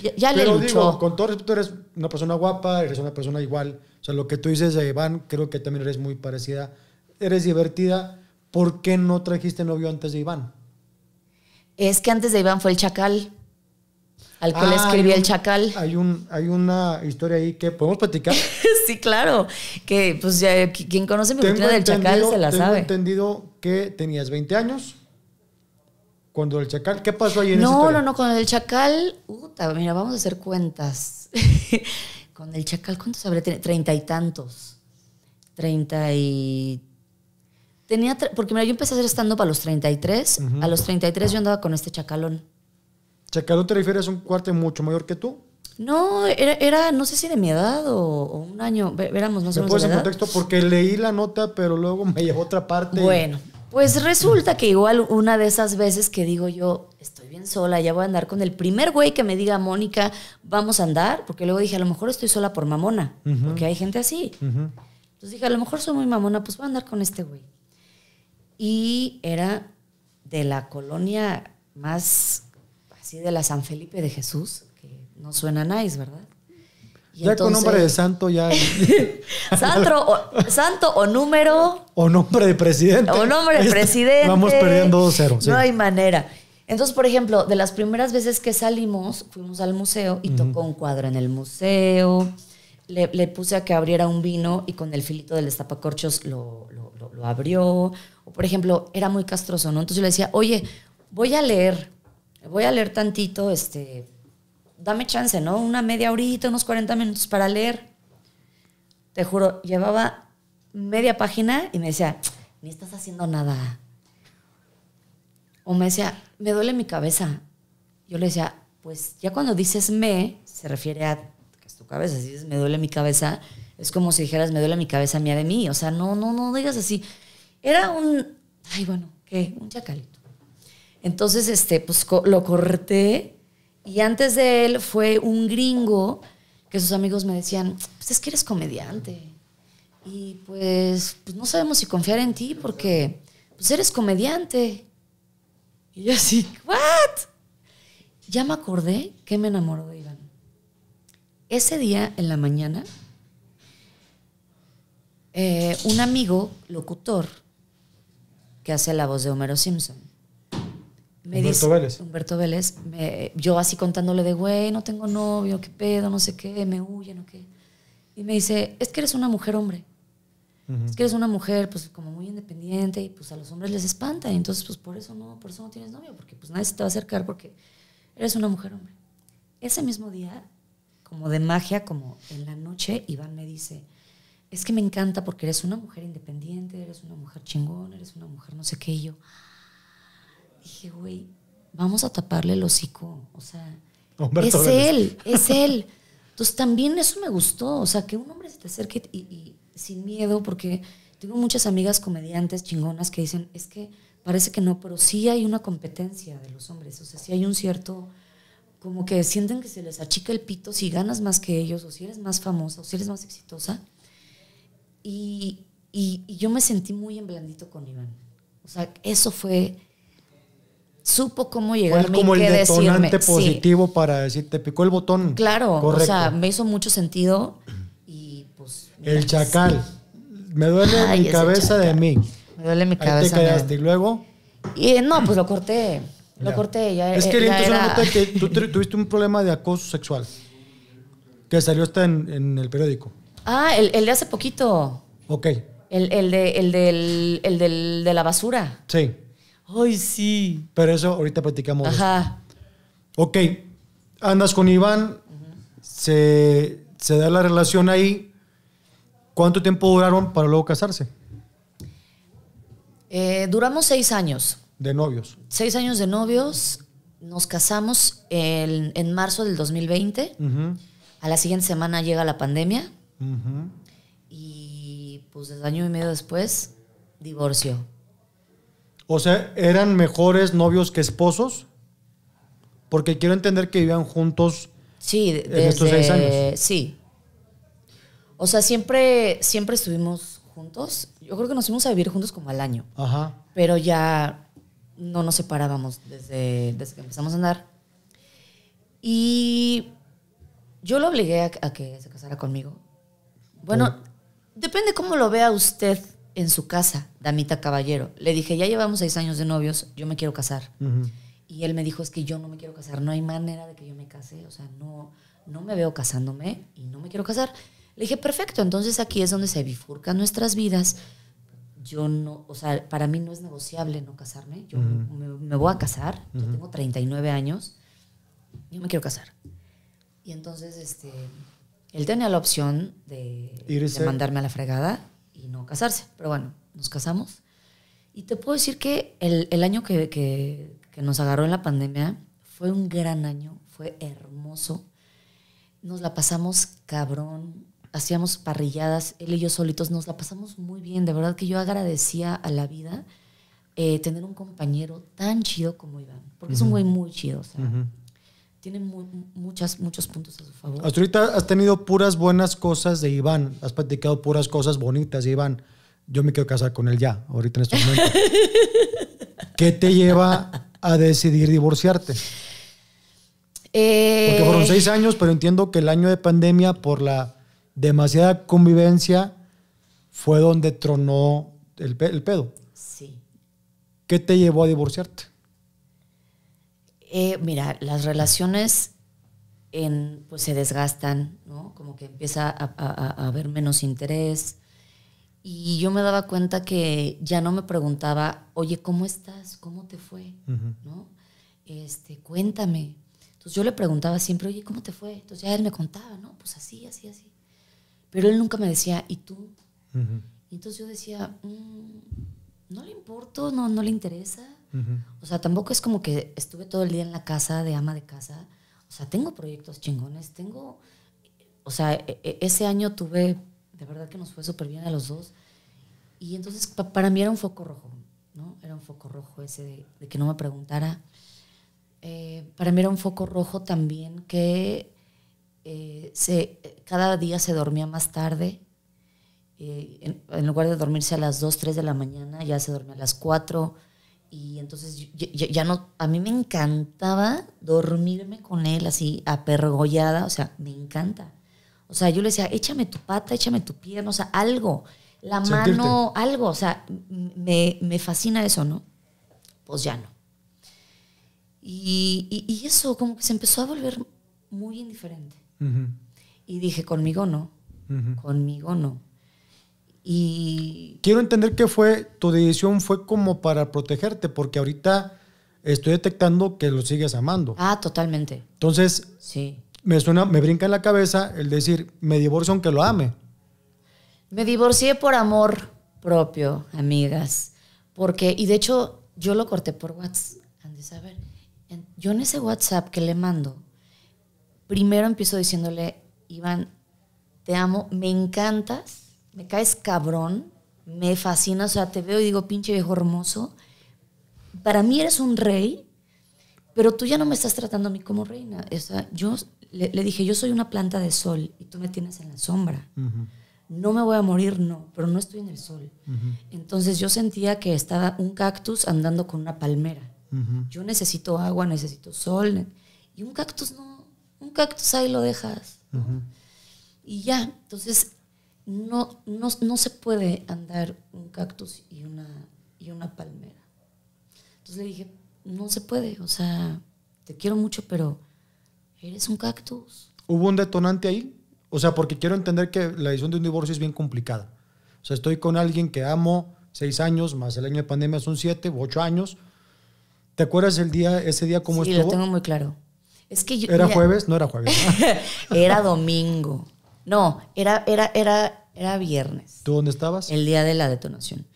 Ya, Pero le digo, con todo respeto, eres una persona guapa, eres una persona igual. O sea, lo que tú dices de Iván, creo que también eres muy parecida. Eres divertida. ¿Por qué no trajiste novio antes de Iván? Es que antes de Iván fue el chacal. Al que le ah, escribí el chacal. Hay, un, hay una historia ahí que podemos platicar. sí, claro. Que pues ya, quien conoce mi historia del chacal se la sabe. Tengo entendido que tenías 20 años cuando el chacal, ¿qué pasó ahí en no, No, no, con el chacal, puta, mira, vamos a hacer cuentas. con el chacal, ¿cuántos habré tenido? Treinta y tantos. Treinta y... Tenía, porque mira, yo empecé a hacer stand-up a los treinta y tres. A los treinta y tres yo andaba con este chacalón. ¿Chacalón te refieres a un cuarto mucho mayor que tú? No, era, no sé si de mi edad o, un año, éramos más o menos. ¿Me puedes en contexto? Porque leí la nota, pero luego me llevó otra parte. Bueno, pues resulta que igual una de esas veces que digo yo, estoy bien sola, ya voy a andar con el primer güey que me diga, Mónica, vamos a andar, porque luego dije, a lo mejor estoy sola por mamona, porque hay gente así. Entonces dije, a lo mejor soy muy mamona, pues voy a andar con este güey. Y era de la colonia más así de la San Felipe de Jesús, que no suena nice, ¿verdad? ya con nombre de santo ya. santo, o, número. O nombre de presidente. O nombre de presidente. Vamos perdiendo 2-0. No hay manera. Entonces, por ejemplo, de las primeras veces que salimos, fuimos al museo y tocó un cuadro en el museo. Le, puse a que abriera un vino y con el filito del estapacorchos lo, abrió. O, por ejemplo, era muy castroso, ¿no? Entonces yo le decía, oye, voy a leer, voy a leer tantito, este, dame chance, ¿no? Una media horita, unos 40 minutos para leer. Te juro, llevaba media página y me decía, ni estás haciendo nada. O me decía, me duele mi cabeza. Yo le decía, pues ya cuando dices me, se refiere a que es tu cabeza. Si dices me duele mi cabeza, es como si dijeras me duele mi cabeza mía de mí. O sea, no, no, no digas así. Era un, ay, bueno, ¿qué? Un chacalito. Entonces, este, pues lo corté y antes de él fue un gringo que sus amigos me decían, pues es que eres comediante. Y pues, pues no sabemos si confiar en ti porque pues, eres comediante. Y yo así, ¿what? Ya me acordé que me enamoró de Iván. Ese día en la mañana, eh, un amigo locutor que hace la voz de Homero Simpson Humberto Vélez. Humberto Vélez. yo así contándole de, güey, no tengo novio, qué pedo, no sé qué, me huyen o qué. Y me dice, es que eres una mujer hombre. Es que eres una mujer, pues, como muy independiente y, pues, a los hombres les espanta. Y entonces, pues, por eso no, por eso no tienes novio, porque, pues, nadie se te va a acercar porque eres una mujer hombre. Ese mismo día, como de magia, como en la noche, Iván me dice, es que me encanta porque eres una mujer independiente, eres una mujer chingón, eres una mujer no sé qué. Y yo, dije, güey, vamos a taparle el hocico. O sea, es él, es él. Entonces también eso me gustó, o sea, que un hombre se te acerque y, sin miedo, porque tengo muchas amigas comediantes chingonas que dicen, es que parece que no, pero sí hay una competencia de los hombres, o sea, sí hay un cierto, como que sienten que se les achica el pito si ganas más que ellos, o si eres más famosa, o si eres más exitosa. Y, yo me sentí muy en blandito con Iván. O sea, eso fue supo cómo llegar Fue como el detonante positivo para decir, ¿te picó el botón. Claro, o sea, me hizo mucho sentido y pues, el chacal. Me duele mi cabeza de mí. Me duele mi cabeza. Ahí te ¿Y luego? Y, eh, no, pues lo corté. Lo corté. Ya, es que eh, era... nota que tú tuviste un problema de acoso sexual que salió hasta en, el periódico. Ah, el, de hace poquito. Ok. El, el, de, el del, de la basura. Sí. Ay, sí. Pero eso ahorita platicamos. Ajá. Ok, andas con Iván, se, da la relación ahí. ¿Cuánto tiempo duraron para luego casarse? Eh, duramos seis años. De novios. Seis años de novios. Nos casamos en marzo del 2020. A la siguiente semana llega la pandemia y pues desde año y medio después, divorcio. O sea, ¿eran mejores novios que esposos? Porque quiero entender que vivían juntos sí, desde, en estos seis años. Sí. O sea, siempre, siempre estuvimos juntos. Yo creo que nos fuimos a vivir juntos como al año. Ajá. Pero ya no nos separábamos desde, que empezamos a andar. Y yo lo obligué a, que se casara conmigo. Bueno, depende cómo lo vea usted en su casa, Damita Caballero. Le dije, ya llevamos seis años de novios, yo me quiero casar. Y él me dijo, es que yo no me quiero casar, no hay manera de que yo me case, o sea, no, no me veo casándome y no me quiero casar. Le dije, perfecto, entonces aquí es donde se bifurcan nuestras vidas. Yo no, o sea, para mí no es negociable no casarme. Yo me, voy a casar, yo tengo 39 años, yo me quiero casar. Y entonces, este, él tenía la opción de, de mandarme a la fregada casarse, pero bueno, nos casamos. Y te puedo decir que el, año que, que, nos agarró en la pandemia fue un gran año, fue hermoso. Nos la pasamos cabrón, hacíamos parrilladas, él y yo solitos, nos la pasamos muy bien. De verdad que yo agradecía a la vida eh, tener un compañero tan chido como Iván, porque es un güey muy chido. O sea, tiene muchas, muchos puntos a su favor. Hasta ahorita has tenido puras buenas cosas de Iván, has platicado puras cosas bonitas de Iván. Yo me quiero casar con él ya, ahorita en este momento. ¿Qué te lleva a decidir divorciarte? Eh, Porque fueron seis años, pero entiendo que el año de pandemia, por la demasiada convivencia, fue donde tronó el, el pedo. Sí. ¿Qué te llevó a divorciarte? Eh, mira, las relaciones pues se desgastan, ¿no? Como que empieza a, haber menos interés. Y yo me daba cuenta que ya no me preguntaba, oye, ¿cómo estás? ¿Cómo te fue? ¿No? Este, cuéntame. Entonces yo le preguntaba siempre, oye, ¿cómo te fue? Entonces ya él me contaba, ¿no? Pues así, así, así. Pero él nunca me decía, ¿y tú? Entonces yo decía, mm, no le importo, no, no le interesa. O sea, tampoco es como que estuve todo el día en la casa de ama de casa. O sea, tengo proyectos chingones, tengo... O sea, e, e, ese año tuve, de verdad que nos fue súper bien a los dos. Y entonces para mí era un foco rojo, ¿no? Era un foco rojo ese de, que no me preguntara. Eh, para mí era un foco rojo también que eh, cada día se dormía más tarde. Eh, en, en, lugar de dormirse a las 2, 3 de la mañana, ya se dormía a las 4. Y entonces ya no, a mí me encantaba dormirme con él así, apergollada, o sea, me encanta. O sea, yo le decía, échame tu pata, échame tu pierna, o sea, algo, la mano, algo, o sea, me, fascina eso, ¿no? Pues ya no. Y, eso como que se empezó a volver muy indiferente. Y dije, conmigo no, conmigo no. Y... Quiero entender que fue, tu decisión fue como para protegerte, porque ahorita estoy detectando que lo sigues amando. Ah, totalmente. Entonces, sí. me, suena, me brinca en la cabeza el decir, me divorcio aunque lo ame. Me divorcié por amor propio, amigas. Porque, y de hecho, yo lo corté por WhatsApp. Yo en ese WhatsApp que le mando, primero empiezo diciéndole, Iván, te amo, me encantas, me caes cabrón, me fascina, o sea, te veo y digo, pinche viejo hermoso, para mí eres un rey, pero tú ya no me estás tratando a mí como reina. O yo le, dije, yo soy una planta de sol y tú me tienes en la sombra. No me voy a morir, no, pero no estoy en el sol. Entonces yo sentía que estaba un cactus andando con una palmera. Yo necesito agua, necesito sol. Y un cactus no, un cactus ahí lo dejas. Y ya, entonces no, no, no, se puede andar un cactus y una, y una palmera. Entonces le dije, no se puede, o sea, te quiero mucho, pero eres un cactus. ¿Hubo un detonante ahí? O sea, porque quiero entender que la decisión de un divorcio es bien complicada. O sea, estoy con alguien que amo seis años, más el año de pandemia son siete u ocho años. ¿Te acuerdas el día, ese día cómo estuvo? Sí, lo tengo muy claro. Es que ¿Era jueves? No era jueves. era domingo. No, era, era, era, era viernes. ¿Tú dónde estabas? El día de la detonación.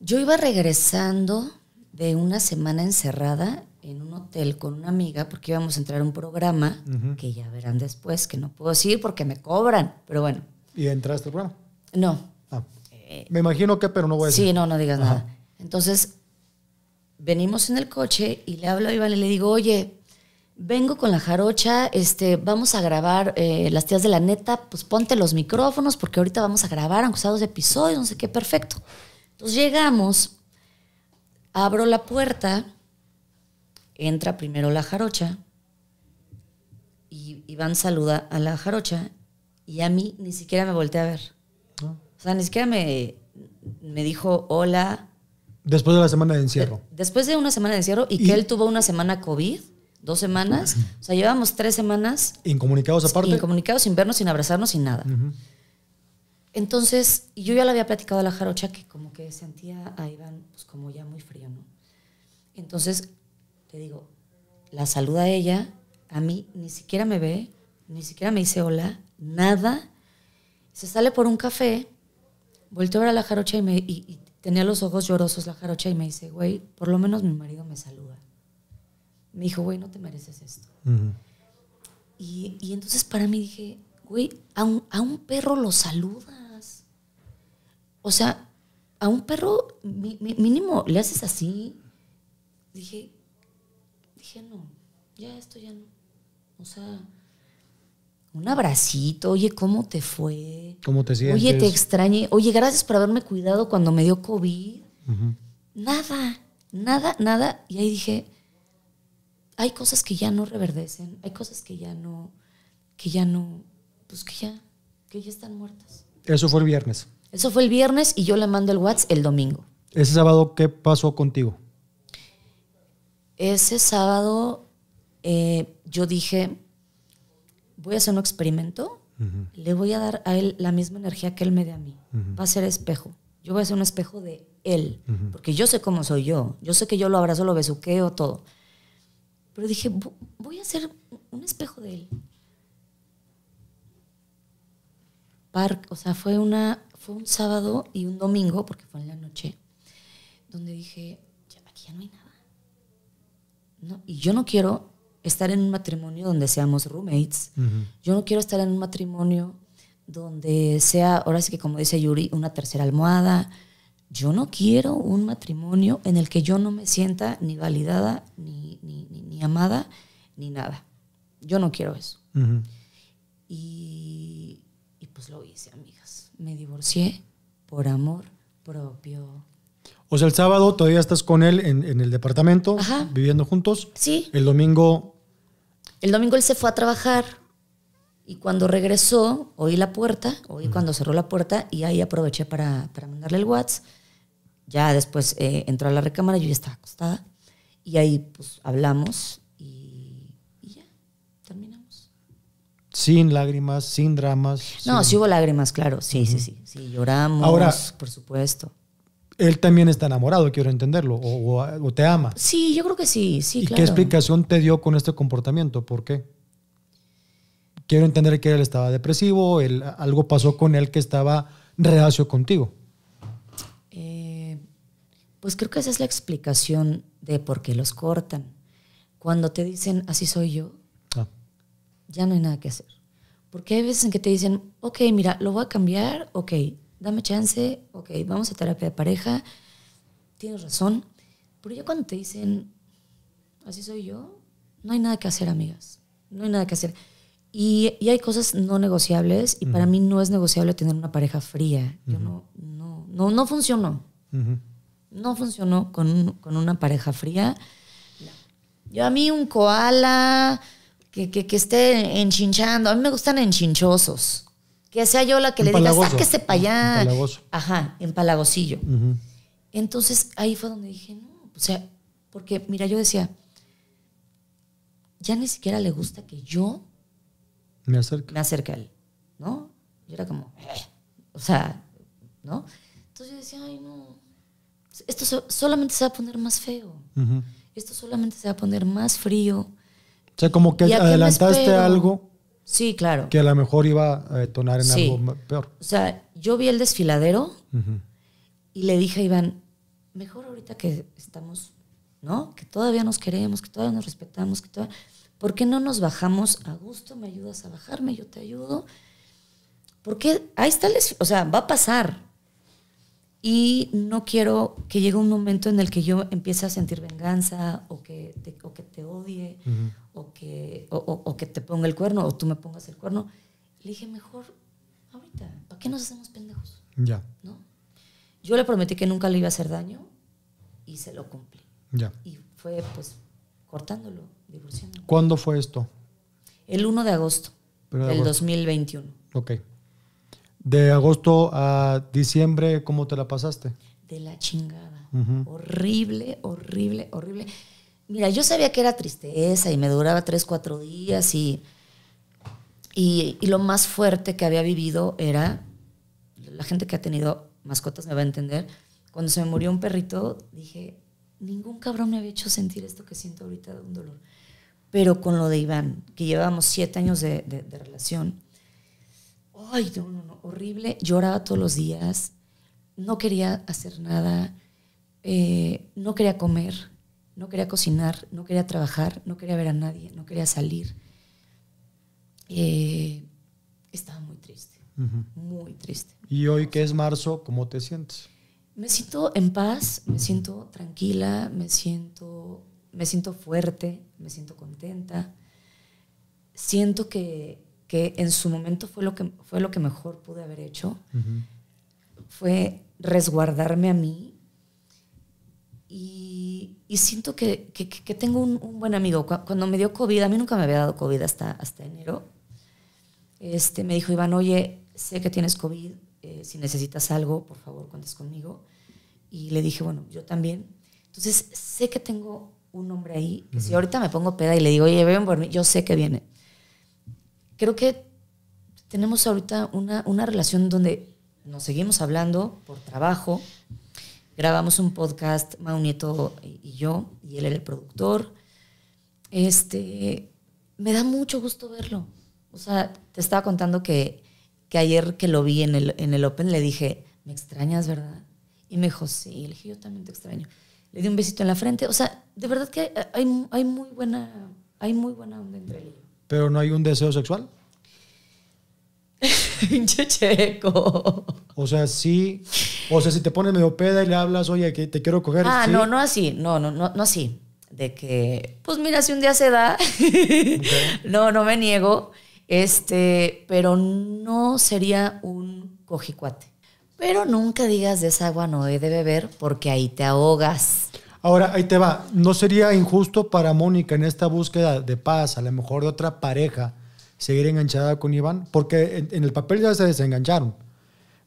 Yo iba regresando de una semana encerrada en un hotel con una amiga porque íbamos a entrar a un programa que ya verán después, que no puedo decir porque me cobran, pero bueno. ¿Y entraste al programa? No. Ah. Eh, me imagino que, pero no voy a decir. Sí, no, no digas nada. Entonces, venimos en el coche y le hablo a Iván y le digo, oye, Vengo con la jarocha, este, vamos a grabar eh, Las tías de la neta, pues ponte los micrófonos porque ahorita vamos a grabar, aunque sea episodios, no sé qué, perfecto. Entonces llegamos, abro la puerta, entra primero la jarocha, y Iván saluda a la jarocha, y a mí ni siquiera me volteé a ver. Ah. O sea, ni siquiera me, me dijo hola. Después de la semana de encierro. Después de una semana de encierro y, ¿Y? que él tuvo una semana COVID dos semanas. O sea, llevábamos tres semanas. Incomunicados aparte. Incomunicados, sin vernos, sin abrazarnos, sin nada. Entonces, yo ya le había platicado a la jarocha que como que sentía a Iván pues como ya muy frío, ¿no? Entonces, te digo, la saluda a ella, a mí ni siquiera me ve, ni siquiera me dice hola, nada. Se sale por un café, Vuelto a ver a la jarocha y tenía los ojos llorosos la jarocha y me dice, güey, por lo menos mi marido me saluda me dijo, güey, no te mereces esto. y, entonces para mí dije, güey, a un, perro lo saludas. O sea, a un perro mínimo le haces así. Dije, dije, no, ya esto ya no. O sea, un abracito, oye, ¿cómo te fue? ¿Cómo te sientes? Oye, te extrañé. Oye, gracias por haberme cuidado cuando me dio COVID. Nada, nada, nada. Y ahí dije, hay cosas que ya no reverdecen, hay cosas que ya no, que ya no, pues que ya, que ya están muertas. Eso fue el viernes. Eso fue el viernes y yo le mando el WhatsApp el domingo. Ese sábado, ¿qué pasó contigo? Ese sábado eh, yo dije, voy a hacer un experimento, le voy a dar a él la misma energía que él me dé a mí. Va a ser espejo. Yo voy a ser un espejo de él, porque yo sé cómo soy yo. Yo sé que yo lo abrazo, lo besuqueo, todo. Pero dije, voy a hacer un espejo de él. Park, o sea, fue, una, fue un sábado y un domingo, porque fue en la noche, donde dije, ya, aquí ya no hay nada. y yo no quiero estar en un matrimonio donde seamos roommates. Yo no quiero estar en un matrimonio donde sea, ahora sí que como dice Yuri, una tercera almohada, yo no quiero un matrimonio en el que yo no me sienta ni validada, ni, ni, amada, ni nada. Yo no quiero eso. y, pues lo hice, amigas. Me divorcié por amor propio. O sea, el sábado todavía estás con él en, el departamento, viviendo juntos. Sí. El domingo... El domingo él se fue a trabajar. Y cuando regresó, oí la puerta, oí cuando cerró la puerta y ahí aproveché para, para mandarle el WhatsApp. Ya después eh, entró a la recámara, yo ya estaba acostada y ahí pues hablamos y, ya, terminamos. Sin lágrimas, sin dramas. No, sí hubo lágrimas, claro, sí, sí, sí, sí, lloramos, Ahora, por supuesto. Él también está enamorado, quiero entenderlo, o, te ama. Sí, yo creo que sí, sí, ¿Y qué explicación te dio con este comportamiento? ¿Por qué? Quiero entender que él estaba depresivo, él, algo pasó con él que estaba reacio contigo. Pues creo que esa es la explicación de por qué los cortan. Cuando te dicen, así soy yo, ah. ya no hay nada que hacer. Porque hay veces en que te dicen, ok, mira, lo voy a cambiar, ok, dame chance, ok, vamos a terapia de pareja, tienes razón. Pero ya cuando te dicen, así soy yo, no hay nada que hacer, amigas. No hay nada que hacer. Y, y hay cosas no negociables y para mí no es negociable tener una pareja fría. Yo no, no, no, no funcionó. Uh no funcionó con, con una pareja fría. Yo a mí un koala que, esté enchinchando, a mí me gustan enchinchosos. Que sea yo la que le diga, que para allá. Ajá, en Entonces ahí fue donde dije, no, o sea, porque mira, yo decía, ya ni siquiera le gusta que yo me acerque, a él, ¿no? Yo era como, eh", o sea, ¿no? Entonces yo decía, ay, no, esto solamente se va a poner más feo. Esto solamente se va a poner más frío. O sea, como que adelantaste algo. Sí, claro. Que a lo mejor iba a detonar en algo peor. O sea, yo vi el desfiladero y le dije a Iván, mejor ahorita que estamos, ¿no? Que todavía nos queremos, que todavía nos respetamos, que todavía... ¿Por qué no nos bajamos a gusto? ¿Me ayudas a bajarme? Yo te ayudo. Porque ahí está el... O sea, va a pasar y no quiero que llegue un momento en el que yo empiece a sentir venganza o que te, o que te odie o, que, o, que te ponga el cuerno o tú me pongas el cuerno. Le dije, mejor ahorita, ¿para qué nos hacemos pendejos? Ya. ¿No? Yo le prometí que nunca le iba a hacer daño y se lo cumplí. Ya. Y fue pues cortándolo, divorciándolo. ¿Cuándo fue esto? El 1 de agosto del 2021. Ok. De agosto a diciembre, ¿cómo te la pasaste? De la chingada. Horrible, horrible, horrible. Mira, yo sabía que era tristeza y me duraba tres, cuatro días y, y, lo más fuerte que había vivido era, la gente que ha tenido mascotas me va a entender, cuando se me murió un perrito dije, ningún cabrón me había hecho sentir esto que siento ahorita de un dolor. Pero con lo de Iván, que llevábamos siete años de relación, ay, no, no, no, horrible. Lloraba todos los días, no quería hacer nada, eh, no quería comer, no quería cocinar, no quería trabajar, no quería ver a nadie, no quería salir. Eh, estaba muy triste, muy triste. ¿Y hoy que es marzo, cómo te sientes? Me siento en paz, me siento tranquila, me siento, me siento fuerte, me siento contenta. Siento que que en su momento fue lo que, fue lo que mejor pude haber hecho, fue resguardarme a mí. Y, siento que, tengo un, buen amigo. Cuando me dio COVID, a mí nunca me había dado COVID hasta, hasta enero. Este, me dijo Iván, oye, sé que tienes COVID, eh, si necesitas algo, por favor, cuentes conmigo. Y le dije, bueno, yo también. Entonces, sé que tengo un hombre ahí, que si ahorita me pongo peda y le digo, oye, ven por mí, yo sé que viene creo que tenemos ahorita una, relación donde nos seguimos hablando por trabajo. Grabamos un podcast, Mau Nieto y yo, y él era el productor. Este, me da mucho gusto verlo. O sea, te estaba contando que, ayer que lo vi en el, en el Open le dije, me extrañas, ¿verdad? Y me dijo, sí, le yo también te extraño. Le di un besito en la frente. O sea, de verdad que hay, hay muy buena, hay muy buena onda entre ellos pero no hay un deseo sexual. Pinche checo. O sea, sí. O sea, si te pones medio peda y le hablas, oye, que te quiero coger. Ah, no, no así. No, no, no, no así. De que, pues mira, si un día se da. no, no me niego. Este, pero no sería un cojicuate. Pero nunca digas de esa agua no he de beber porque ahí te ahogas. Ahora, ahí te va. ¿No sería injusto para Mónica en esta búsqueda de paz, a lo mejor de otra pareja, seguir enganchada con Iván? Porque en, el papel ya se desengancharon.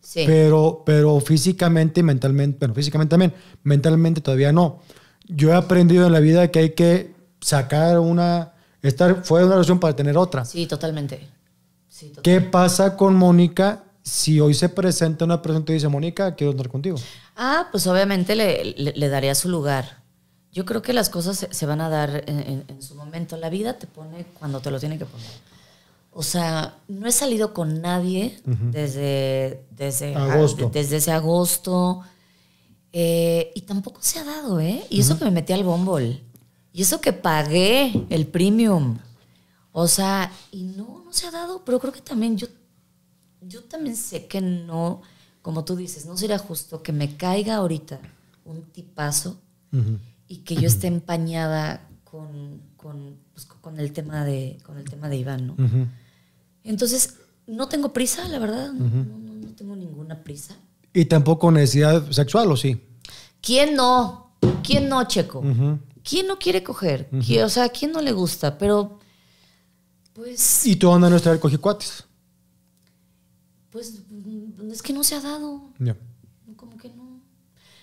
Sí. Pero, pero físicamente y mentalmente, bueno, físicamente también, mentalmente todavía no. Yo he aprendido en la vida que hay que sacar una, estar fue una relación para tener otra. Sí, totalmente. Sí, totalmente. ¿Qué pasa con Mónica si hoy se presenta una persona y dice, Mónica, quiero andar contigo? Ah, pues obviamente le, daría su lugar. Yo creo que las cosas se, van a dar en, su momento. La vida te pone cuando te lo tiene que poner. O sea, no he salido con nadie desde, desde, ah, agosto. desde ese agosto. Eh, y tampoco se ha dado, ¿eh? Y eso que me metí al Bumble. Y eso que pagué el premium. O sea, y no, no se ha dado, pero creo que también yo, yo también sé que no como tú dices, no será justo que me caiga ahorita un tipazo y que yo esté empañada con, pues, con, el, tema de, con el tema de Iván, ¿no? Entonces, no tengo prisa, la verdad, no, tengo ninguna prisa. ¿Y tampoco necesidad sexual o sí? ¿Quién no? ¿Quién no, Checo? ¿Quién no quiere coger? O sea, ¿quién no le gusta? Pero, pues... ¿Y tú andas a estar cuates pues mm, es que no se ha dado. No. Como que no.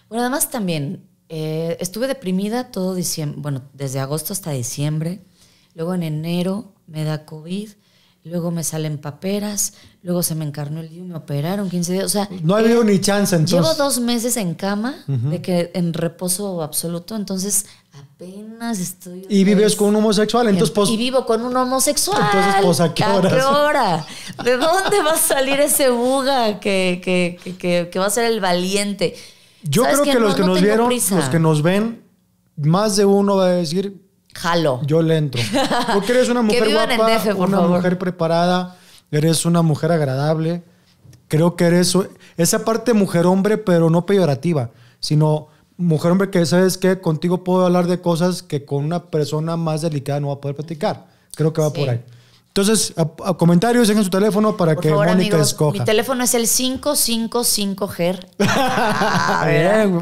Bueno, además también eh, estuve deprimida todo diciembre, bueno, desde agosto hasta diciembre. Luego en enero me da COVID luego me salen paperas, luego se me encarnó el día me operaron 15 días. O sea, no ha habido eh, ni chance entonces. Llevo dos meses en cama, de que en reposo absoluto, entonces apenas estoy. Y vives con un homosexual, entonces pues, Y vivo con un homosexual. Entonces, pues, ¿a qué, hora? ¿De dónde va a salir ese buga que, va a ser el valiente? Yo creo que, los que nos vieron, los que nos ven, más de uno va a decir, Jalo. Yo le entro. Porque eres una mujer guapa, una mujer preparada, eres una mujer agradable. Creo que eres esa parte mujer-hombre, pero no peyorativa, sino mujer-hombre que sabes que contigo puedo hablar de cosas que con una persona más delicada no va a poder platicar. Creo que va por ahí. Entonces, a, comentarios, dejen su teléfono para que Mónica amigos, Mi teléfono es el 555GER.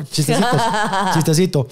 Chistecito. Chistecito.